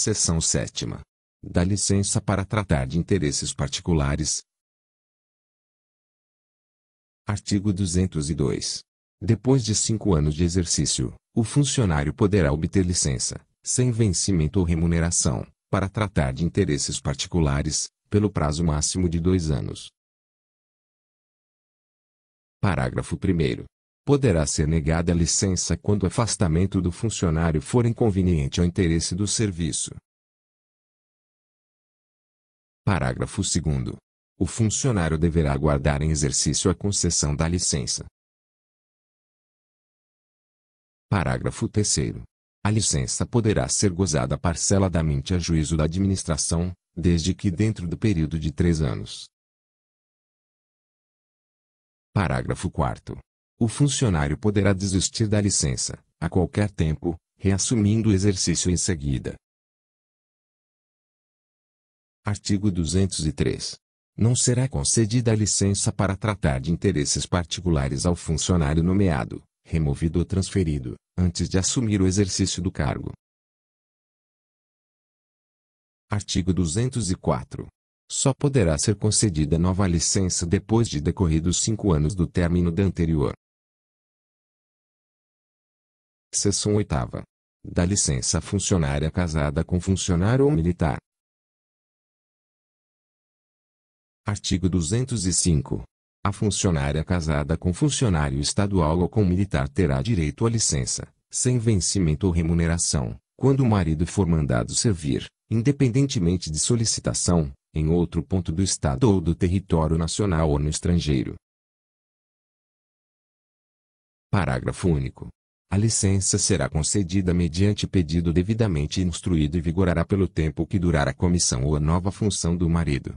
Seção 7. Dá licença para tratar de interesses particulares. Artigo 202. Depois de cinco anos de exercício, o funcionário poderá obter licença, sem vencimento ou remuneração, para tratar de interesses particulares, pelo prazo máximo de dois anos. Parágrafo 1 poderá ser negada a licença quando o afastamento do funcionário for inconveniente ao interesse do serviço. Parágrafo 2. O funcionário deverá aguardar em exercício a concessão da licença. Parágrafo 3. A licença poderá ser gozada parceladamente a juízo da administração, desde que dentro do período de três anos. Parágrafo 4 o funcionário poderá desistir da licença, a qualquer tempo, reassumindo o exercício em seguida. Artigo 203. Não será concedida a licença para tratar de interesses particulares ao funcionário nomeado, removido ou transferido, antes de assumir o exercício do cargo. Artigo 204. Só poderá ser concedida nova licença depois de decorridos cinco anos do término da anterior. Seção oitava. Da licença funcionária casada com funcionário ou militar. Artigo 205. A funcionária casada com funcionário estadual ou com militar terá direito à licença, sem vencimento ou remuneração, quando o marido for mandado servir, independentemente de solicitação, em outro ponto do Estado ou do território nacional ou no estrangeiro. Parágrafo único. A licença será concedida mediante pedido devidamente instruído e vigorará pelo tempo que durar a comissão ou a nova função do marido.